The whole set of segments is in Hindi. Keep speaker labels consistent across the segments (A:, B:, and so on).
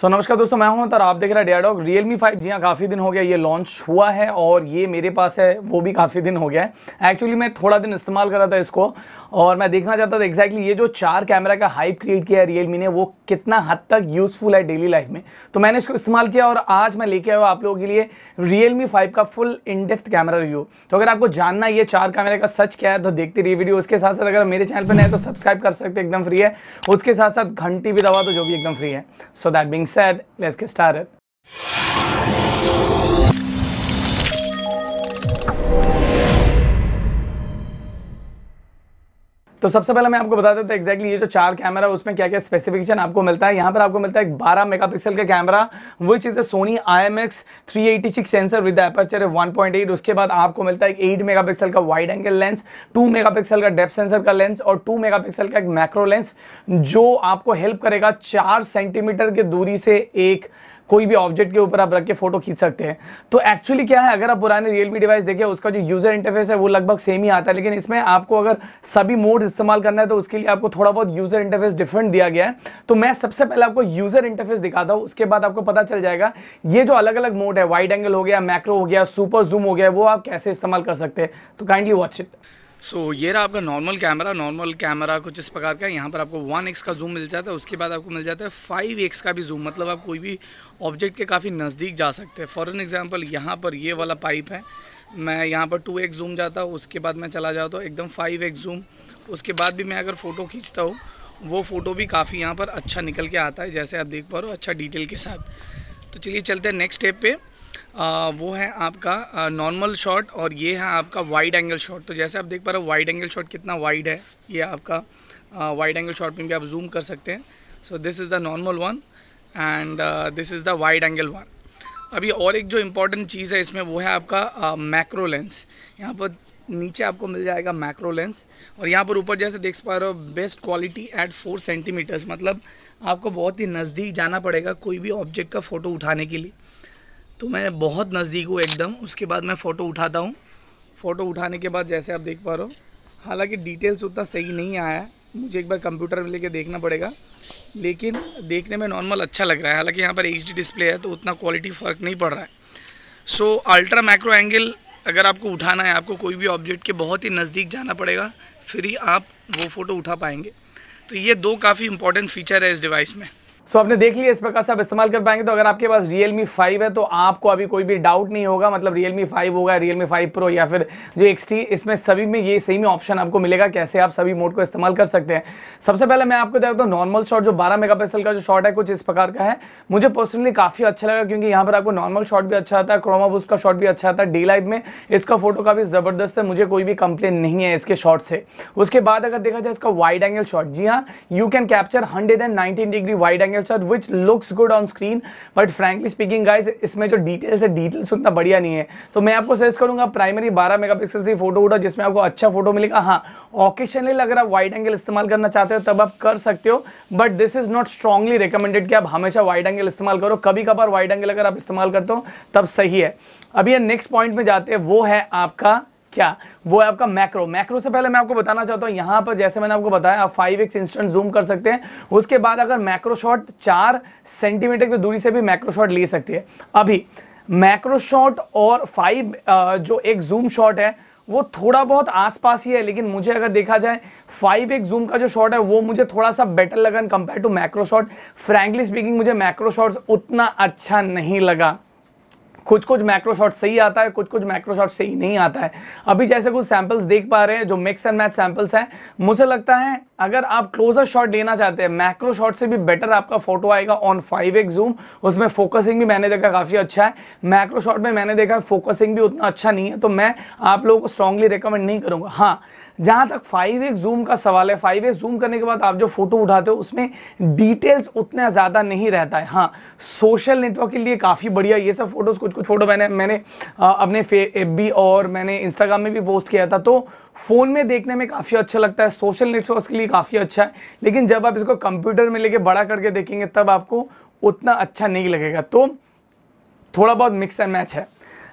A: सो so, नमस्कार दोस्तों मैं हूं तर आप देख रहे हैं डेडॉग रियल मी फाइव जी हाँ काफ़ी दिन हो गया ये लॉन्च हुआ है और ये मेरे पास है वो भी काफ़ी दिन हो गया है एक्चुअली मैं थोड़ा दिन इस्तेमाल कर रहा था इसको और मैं देखना चाहता था एक्जैक्टली ये जो चार कैमरा का हाइप क्रिएट किया है रियल मी ने वो कितना हद तक यूज़फुल है डेली लाइफ में तो मैंने इसको इस्तेमाल किया और आज मैं लेके आया हूँ आप लोगों के लिए रियल मी फाइव का फुल इनडेप्थ कैमरा रिव्यू तो अगर आपको जानना ये चार कैमरे का सच क्या है तो देखते रहिए वीडियो उसके साथ साथ अगर मेरे चैनल पर नए तो सब्सक्राइब कर सकते एकदम फ्री है उसके साथ साथ घंटी भी दवा तो जो भी एकदम फ्री है so that being being said, let's get started. तो सबसे पहले मैं आपको बता देता हूँ एक्जैक्टली ये जो चार कैमरा है उसमें क्या क्या स्पेसिफिकेशन आपको मिलता है यहाँ पर आपको मिलता है एक 12 मेगापिक्सल का कैमरा वो चीज़ है Sony I M X three eighty six sensor with aperture one point eight उसके बाद आपको मिलता है एट मेगा पिक्सल का wide angle lens two megapixel का डेप सेंसर का लेंस और टू मेगा पिक्सल का एक मैक्रो लेंस जो आपको हेल्प करेगा चार सेंटीमीटर के दूरी से एक कोई भी ऑब्जेक्ट के ऊपर आप रख के फोटो खींच सकते हैं तो एक्चुअली क्या है अगर आप पुराने रियलमी डिवाइस देखें उसका जो यूजर इंटरफेस है वो लगभग सेम ही आता है लेकिन इसमें आपको अगर सभी मोड इस्तेमाल करना है तो उसके लिए आपको थोड़ा बहुत यूजर इंटरफेस डिफरेंट दिया गया है तो मैं सबसे पहले आपको यूजर इंटरफेस दिखाता हूँ उसके बाद आपको पता चल जाएगा ये जो अलग अलग मोड है वाइड एंगल हो गया मैक्रो हो गया सुपर जूम हो गया वो आप कैसे इस्तेमाल कर सकते हैं तो kindly watch it so so, ये रहा आपका नॉर्मल कैमरा नॉर्मल कैमरा कुछ इस प्रकार का यहाँ पर आपको वन एक्स का जूम मिल जाता है उसके बाद आपको मिल जाता है फाइव एक्स का भी जूम मतलब आप कोई भी ऑब्जेक्ट के काफ़ी नज़दीक जा सकते हैं फॉर एन एग्ज़ाम्पल यहाँ पर ये वाला पाइप है मैं यहाँ पर टू एक्स जूम जाता हूँ उसके बाद मैं चला जाता हूँ एकदम फाइव एक्स जूम उसके बाद भी मैं अगर फ़ोटो खींचता हूँ वो फ़ोटो भी काफ़ी यहाँ पर अच्छा निकल के आता है जैसे आप देख पा रहे हो अच्छा डिटेल के साथ तो चलिए चलते हैं नेक्स्ट स्टेप पर आ, वो है आपका नॉर्मल शॉट और ये है आपका वाइड एंगल शॉट तो जैसे आप देख पा रहे हो वाइड एंगल शॉट कितना वाइड है ये आपका वाइड एंगल शॉट में भी आप जूम कर सकते हैं so this is the normal one and this is the wide angle one अभी और एक जो इम्पॉर्टेंट चीज़ है इसमें वो है आपका मैक्रो लेंस यहाँ पर नीचे आपको मिल जाएगा मैक्रो लेंस और यहाँ पर ऊपर जैसे देख पा रहे हो best quality at four centimetres मतलब आपको बहुत ही नज़दीक जाना पड़ेगा कोई भी ऑब्जेक्ट का फ़ोटो उठाने के लिए तो मैं बहुत नज़दीक हूँ एकदम उसके बाद मैं फ़ोटो उठाता हूँ फ़ोटो उठाने के बाद जैसे आप देख पा रहे हो हालांकि डिटेल्स उतना सही नहीं आया है मुझे एक बार कंप्यूटर में लेके देखना पड़ेगा लेकिन देखने में नॉर्मल अच्छा लग रहा है हालांकि यहाँ पर एच डिस्प्ले है तो उतना क्वालिटी फ़र्क नहीं पड़ रहा है सो अल्ट्रा मैक्रो एंगल अगर आपको उठाना है आपको कोई भी ऑब्जेक्ट के बहुत ही नज़दीक जाना पड़ेगा फिर ही आप वो फ़ोटो उठा पाएंगे तो ये दो काफ़ी इंपॉर्टेंट फीचर है इस डिवाइस में सो so, आपने देख लिया इस प्रकार से आप इस्तेमाल कर पाएंगे तो अगर आपके पास रियल मी फाइव है तो आपको अभी कोई भी डाउट नहीं होगा मतलब रियल मी फाइव होगा रियल मी फाइव प्रो या फिर जो एक्सटी इसमें सभी में ये सही में ऑप्शन आपको मिलेगा कैसे आप सभी मोड को इस्तेमाल कर सकते हैं सबसे पहले मैं आपको देखता हूँ नॉर्मल शॉट जो बारह मेगा का जो शॉट है कुछ इस प्रकार का है मुझे पर्सनली काफ़ी अच्छा लगा क्योंकि यहाँ पर आपको नॉर्मल शॉट भी अच्छा आता है क्रोमा बुस का शॉट भी अच्छा आता है डे लाइट में इसका फोटो काफ़ी ज़बरदस्त है मुझे कोई भी कंप्लेन नहीं है इसके शॉट से उसके बाद अगर देखा जाए इसका वाइड एंगल शॉट जी हाँ you can capture hundred degree wide angle triangle shot which looks good on screen but frankly speaking guys इसमें जो डिटेल्स है डिटेल्स उतना बढ़िया नहीं है तो मैं आपको सजेस्ट करूंगा प्राइमरी बारह मेगा पिक्सल से फोटो उठा जिसमें आपको अच्छा फोटो मिलेगा हाँ ऑकेशनली अगर आप वाइट एंगल इस्तेमाल करना चाहते हो तब आप कर सकते हो but this is not strongly recommended कि आप हमेशा वाइट एंगल इस्तेमाल करो कभी कभार वाइट एंगल अगर आप इस्तेमाल करते हो तब सही है अभी नेक्स्ट पॉइंट में जाते हैं वो है आपका क्या वो है आपका मैक्रो मैक्रो से पहले मैं आपको बताना चाहता हूँ यहाँ पर जैसे मैंने आपको बताया आप फाइव एक्स इंस्टेंट जूम कर सकते हैं उसके बाद अगर मैक्रो शॉट चार सेंटीमीटर की दूरी से भी मैक्रो शॉट ले सकती है अभी मैक्रो शॉट और फाइव जो एक जूम शॉट है वो थोड़ा बहुत आसपास ही है लेकिन मुझे अगर देखा जाए फाइव एक जूम का जो शॉट है वो मुझे थोड़ा सा बेटर लगा compare to macro shot frankly speaking मुझे मैक्रो शॉट्स उतना अच्छा नहीं लगा कुछ कुछ माइक्रोशॉट सही आता है कुछ कुछ माइक्रोशॉट सही नहीं आता है अभी जैसे कुछ सैंपल्स देख पा रहे हैं जो मिक्स एंड मैच सैंपल्स हैं मुझे लगता है अगर आप क्लोजर शॉट लेना चाहते हैं मैक्रो शॉट से भी बेटर आपका फोटो आएगा ऑन फाइव एक जूम उसमें फोकसिंग भी मैंने देखा काफ़ी अच्छा है मैक्रो शॉट में मैंने देखा फोकसिंग भी उतना अच्छा नहीं है तो मैं आप लोगों को स्ट्रांगली रिकमेंड नहीं करूँगा हाँ जहां तक फाइव एक्स जूम का सवाल है फाइव एक्स जूम करने के बाद आप जो फोटो उठाते हो उसमें डिटेल्स उतना ज़्यादा नहीं रहता है हाँ सोशल नेटवर्क के लिए काफ़ी बढ़िया ये सब फोटोज़ कुछ कुछ फ़ोटो मैंने मैंने अपने एफ और मैंने इंस्टाग्राम में भी पोस्ट किया था तो फ़ोन में देखने में काफ़ी अच्छा लगता है सोशल नेटवर्क के लिए काफ़ी अच्छा है लेकिन जब आप इसको कंप्यूटर में लेके बड़ा करके देखेंगे तब आपको उतना अच्छा नहीं लगेगा तो थोड़ा बहुत मिक्स एंड मैच है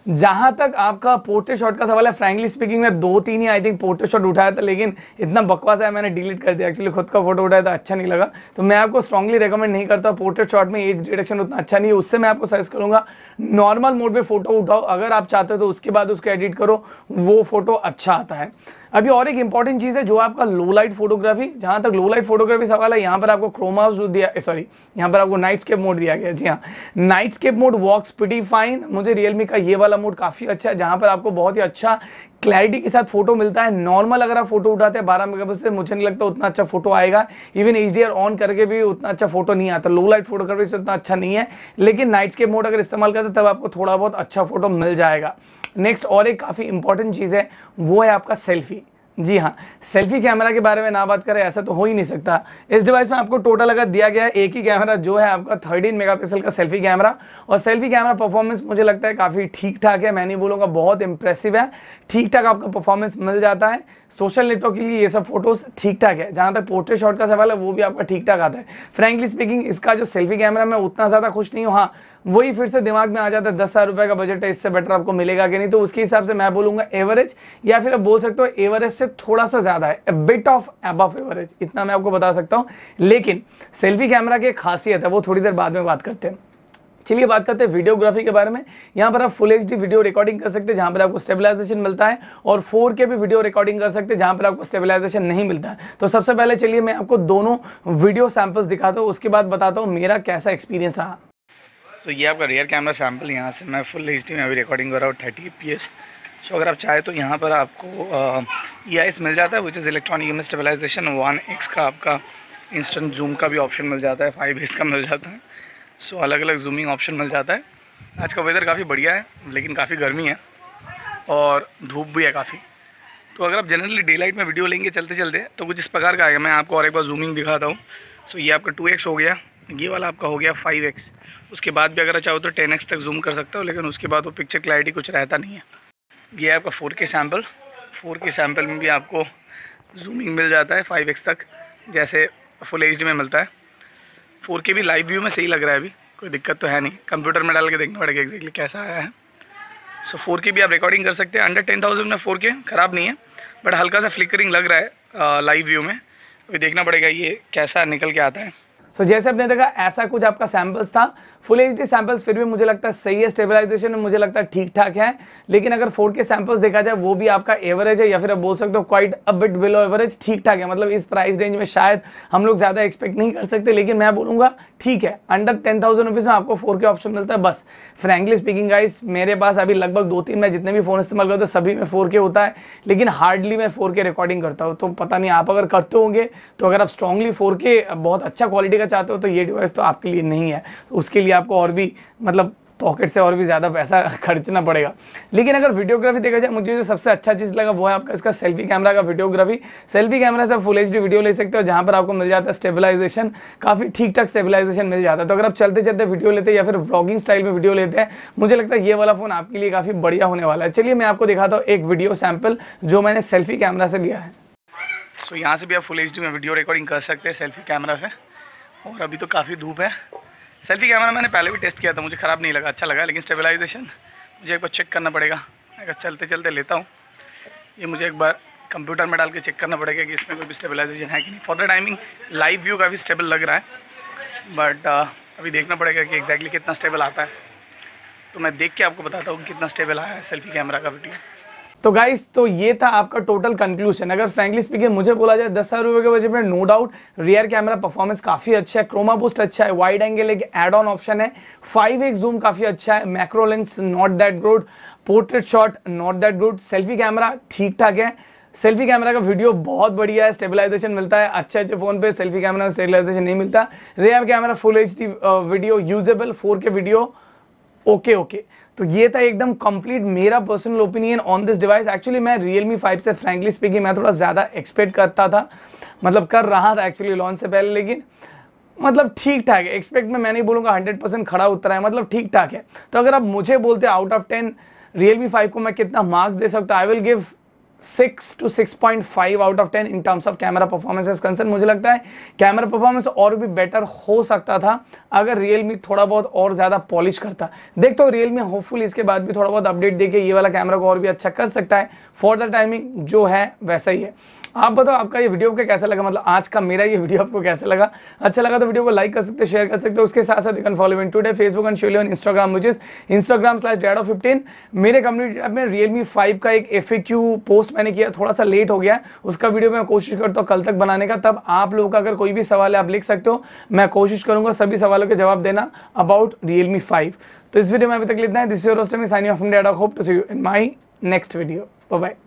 A: जहां तक आपका पोर्ट्रेट शॉट का सवाल है फ्रेंकली स्पीकिंग में दो तीन ही आई थिंक पोर्ट्रेट शॉट उठाया था लेकिन इतना बकवास है मैंने डिलीट कर दिया एक्चुअली खुद का फोटो उठाया था अच्छा नहीं लगा तो मैं आपको स्ट्रॉन्गली रिकमेंड नहीं करता पोर्ट्रेट शॉट में एज डिटेक्शन उतना अच्छा नहीं है उससे मैं आपको सजेस्ट करूंगा नॉर्मल मोड पर फोटो उठाओ अगर आप चाहते हो तो उसके बाद उसको एडिट करो वो फोटो अच्छा आता है अभी और एक इंपॉर्टेंट चीज़ है जो आपका लो लाइट फोटोग्राफी जहां तक लो लाइट फोटोग्राफी सवाल है यहाँ पर आपको क्रोमाउस जो दिया सॉरी यहाँ पर आपको नाइटस्केप मोड दिया गया जी हाँ nightscape mode works pretty fine मुझे रियलमी का ये वाला मोड काफ़ी अच्छा है जहां पर आपको बहुत ही अच्छा क्लैरिटी के साथ फोटो मिलता है नॉर्मल अगर आप फोटो उठाते हैं बारह मेगापिक्सल से मुझे नहीं लगता उतना अच्छा फोटो आएगा इवन एच ऑन करके भी उतना अच्छा फोटो नहीं आता लो लाइट फोटोग्राफी से उतना अच्छा नहीं है लेकिन नाइट स्केप मोड अगर इस्तेमाल करते तब आपको थोड़ा बहुत अच्छा फोटो मिल जाएगा नेक्स्ट और एक काफ़ी इंपॉर्टेंट चीज़ है वो है आपका सेल्फी जी हाँ सेल्फी कैमरा के बारे में ना बात करें ऐसा तो हो ही नहीं सकता इस डिवाइस में आपको टोटल अगर दिया गया है एक ही कैमरा जो है आपका थर्टीन मेगापिक्सल का सेल्फी कैमरा और सेल्फी कैमरा परफॉर्मेंस मुझे लगता है काफ़ी ठीक ठाक है मैं नहीं बोलूँगा बहुत इंप्रेसिव है ठीक ठाक आपका परफॉर्मेंस मिल जाता है सोशल नेटवर्क के लिए ये सब फोटोज़ ठीक ठाक है जहाँ तक पोर्ट्रेट शॉट का सवाल है वो भी आपका ठीक ठाक आता है फ्रेंकली स्पीकिंग इसका जो सेल्फी कैमरा मैं उतना ज़्यादा खुश नहीं हूँ हाँ वही फिर से दिमाग में आ जाता है दस हज़ार रुपए का बजट है इससे बेटर आपको मिलेगा कि नहीं तो उसके हिसाब से मैं बोलूंगा एवरेज या फिर आप बोल सकते हो एवरेज से थोड़ा सा ज़्यादा है a bit of above average इतना मैं आपको बता सकता हूँ लेकिन सेल्फी कैमरा की खासियत है वो थोड़ी देर बाद में बात करते हैं चलिए बात करते हैं वीडियोग्राफी के बारे में यहाँ पर आप फुल एच वीडियो रिकॉर्डिंग कर सकते हैं जहाँ पर आपको स्टेबलाइजेशन मिलता है और फोर के भी वीडियो रिकॉर्डिंग कर सकते हैं जहाँ पर आपको स्टेबलाइजेशन नहीं मिलता है तो सबसे पहले चलिए मैं आपको दोनों वीडियो सैम्पल्स दिखाता हूँ उसके बाद बताता हूँ मेरा कैसा एक्सपीरियंस रहा तो ये आपका रियर कैमरा सैम्पल यहाँ से मैं फुल एच में अभी रिकॉर्डिंग कर रहा हूँ थर्टी पी एस सो अगर आप चाहें तो यहाँ पर आपको ई uh, आई e मिल जाता है which is electronic image stabilisation one x का आपका इंस्टेंट जूम का भी ऑप्शन मिल जाता है फाइव एक्स का मिल जाता है सो so, अलग अलग जूमिंग ऑप्शन मिल जाता है आज का वेदर काफ़ी बढ़िया है लेकिन काफ़ी गर्मी है और धूप भी है काफ़ी तो अगर आप जनरली डे लाइट में वीडियो लेंगे चलते चलते तो कुछ इस प्रकार का आएगा मैं आपको और एक बार जूमिंग दिखाता हूँ सो so, ये आपका टू एक्स हो गया ये वाला आपका हो गया फाइव एक्स उसके बाद भी अगर आप चाहो तो टेन एक्स तक जूम कर सकते हो लेकिन उसके बाद वो पिक्चर क्लैरिटी कुछ रहता नहीं है ये है आपका फोर के सैम्पल फोर के सैम्पल में भी आपको जूमिंग मिल जाता है फाइव एक्स तक जैसे फुल एच में मिलता है फोर के भी लाइव व्यू में सही लग रहा है अभी कोई दिक्कत तो है नहीं कंप्यूटर में डाल के देखना पड़ेगा एग्जैक्टली कैसा आया है सो फोर के भी आप रिकॉर्डिंग कर सकते हैं अंडर टेन थाउजेंड में फोर के ख़राब नहीं है बट हल्का सा फ्लिकरिंग लग रहा है लाइव व्यू में अभी देखना पड़ेगा ये कैसा निकल के आता है सो so, जैसे आपने देखा ऐसा कुछ आपका सैम्पल्स था फुल एच सैंपल्स फिर भी मुझे लगता है सही है स्टेबलाइजेशन मुझे लगता है ठीक ठाक है लेकिन अगर फोर के सैंपल्स देखा जाए वो भी आपका एवरेज है या फिर आप बोल सकते हो quite a bit below average ठीक ठाक है मतलब इस प्राइस रेंज में शायद हम लोग ज़्यादा एक्सपेक्ट नहीं कर सकते लेकिन मैं बोलूँगा ठीक है अंडर टेन थाउजेंड रुपीज़ में आपको फोर के ऑप्शन मिलता है बस फ्रेंकली स्पीकिंग गाइस मेरे पास अभी लगभग दो तीन मैं जितने भी फ़ोन इस्तेमाल करता हूँ सभी में फोर होता है लेकिन हार्डली मैं फोर रिकॉर्डिंग करता हूँ तो पता नहीं आप अगर करते होंगे तो अगर आप स्ट्रॉन्गली फोर बहुत अच्छा क्वालिटी का चाहते हो तो ये डिवाइस तो आपके लिए नहीं है तो उसके लिए लिए आपको और भी मतलब पॉकेट से और भी ज़्यादा पैसा खर्चना पड़ेगा लेकिन अगर वीडियोग्राफी देखा जाए मुझे जो सबसे अच्छा चीज़ लगा वो है आपका इसका सेल्फी कैमरा का वीडियोग्राफी सेल्फी कैमरा से आप फुल एच वीडियो ले सकते हो जहाँ पर आपको मिल जाता है स्टेबलाइजेशन काफ़ी ठीक ठाक स्टेबलाइजेशन मिल जाता है तो अगर आप चलते चलते वीडियो लेते या फिर ब्लॉगिंग स्टाइल में वीडियो लेते हैं मुझे लगता है ये वाला फ़ोन आपके लिए काफ़ी बढ़िया होने वाला है चलिए मैं आपको दिखाता हूँ एक वीडियो सैम्पल जो मैंने सेल्फी कैमरा से लिया है सो यहाँ से भी आप फुल एच में वीडियो रिकॉर्डिंग कर सकते हैं सेल्फी कैमरा से और अभी तो काफ़ी धूप है सेल्फी कैमरा मैंने पहले भी टेस्ट किया था मुझे ख़राब नहीं लगा अच्छा लगा लेकिन स्टेबलाइजेशन मुझे एक बार चेक करना पड़ेगा अगर चलते चलते लेता हूँ ये मुझे एक बार कंप्यूटर में डाल के चेक करना पड़ेगा कि इसमें कोई भी स्टेबलाइजेशन है कि नहीं for the timing live view काफ़ी स्टेबल लग रहा है बट uh, अभी देखना पड़ेगा कि एग्जैक्टली कितना स्टेबल आता है तो मैं देख के आपको बताता हूँ कितना स्टेबल आया है सेल्फी कैमरा का वीडियो तो गाइस तो ये था आपका टोटल कंक्लूजन अगर फ्रेंकली स्पीकिंग मुझे बोला जाए दस हज़ार रुपये के बजट में no doubt rear camera performance काफ़ी अच्छा है क्रोमा बूस्ट अच्छा है वाइड एंगल एक एड ऑन ऑप्शन है फाइव एक जूम काफ़ी अच्छा है macro lens not that good portrait shot not that good selfie camera ठीक ठाक है सेल्फी कैमरा का वीडियो बहुत बढ़िया है स्टेबलाइजेशन मिलता है अच्छे अच्छे फ़ोन पे सेल्फी कैमरा में स्टेबलाइजेशन नहीं मिलता rear camera full H video usable four K video okay okay तो ये था एकदम कंप्लीट मेरा personal opinion on this device actually मैं रियलमी फाइव से फ्रेंकली स्पीकिंग मैं थोड़ा ज़्यादा एक्सपेक्ट करता था मतलब कर रहा था एक्चुअली लॉन्च से पहले लेकिन मतलब ठीक ठाक है एक्सपेक्ट में मैं नहीं बोलूँगा हंड्रेड परसेंट खड़ा उतरा है मतलब ठीक ठाक है तो अगर आप मुझे बोलते out of ten Realme five को मैं कितना मार्क्स दे सकता I will give six to six point five out of ten in terms of camera performance is concern मुझे लगता है कैमरा परफॉर्मेंस और भी बेटर हो सकता था अगर रियलमी थोड़ा बहुत और ज़्यादा पॉलिश करता देख तो रियलमी होपफुल इसके बाद भी थोड़ा बहुत अपडेट देके ये वाला कैमरा को और भी अच्छा कर सकता है फॉर द टाइमिंग जो है वैसा ही है आप बताओ आपका ये वीडियो आपको कैसा लगा मतलब आज का मेरा ये वीडियो आपको कैसा लगा अच्छा लगा तो वीडियो को लाइक कर सकते शेयर कर सकते हो उसके साथ साथ you can follow in today Facebook and solely on Instagram मुझे Instagram slash dead of fifteen मेरे कम्युनिटी में रियलमी फाइव का एक एफ पोस्ट मैंने किया थोड़ा सा लेट हो गया उसका वीडियो मैं कोशिश करता हूँ कल तक बनाने का तब आप लोगों का अगर कोई भी सवाल है आप लिख सकते हो मैं कोशिश करूँगा सभी सवालों के जवाब देना अबाउट रियलमी फाइव तो इस वीडियो में अभी तक लिखना है दिस यूर में sign off dead hope to see you in my next video bye